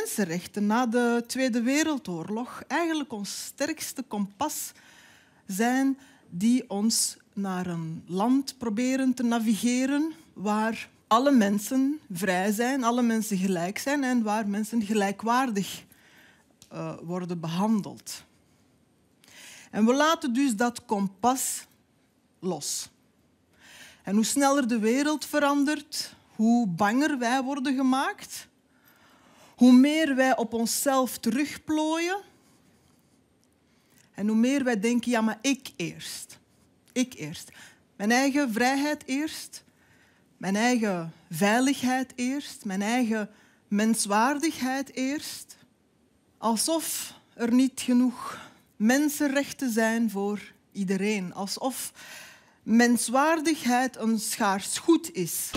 mensenrechten na de Tweede Wereldoorlog eigenlijk ons sterkste kompas zijn die ons naar een land proberen te navigeren waar alle mensen vrij zijn, alle mensen gelijk zijn en waar mensen gelijkwaardig eh, worden behandeld. En we laten dus dat kompas los. En hoe sneller de wereld verandert, hoe banger wij worden gemaakt, hoe meer wij op onszelf terugplooien en hoe meer wij denken, ja maar ik eerst. Ik eerst. Mijn eigen vrijheid eerst, mijn eigen veiligheid eerst, mijn eigen menswaardigheid eerst. Alsof er niet genoeg mensenrechten zijn voor iedereen. Alsof menswaardigheid een schaars goed is.